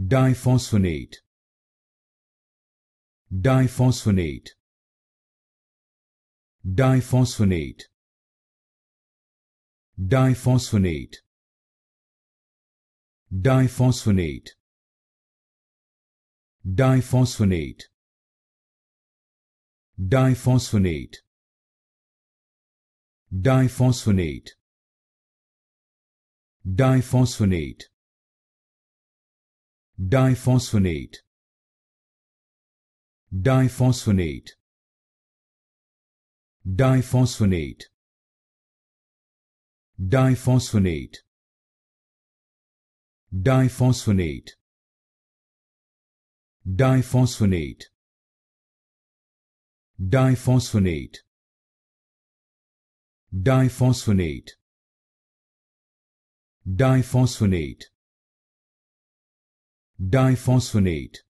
diphosphonate diphosphonate diphosphonate diphosphonate diphosphonate diphosphonate diphosphonate diphosphonate diphosphonate diphosphonate diphosphonate diphosphonate diphosphonate diphosphonate diphosphonate diphosphonate diphosphonate diphosphonate diphosphonate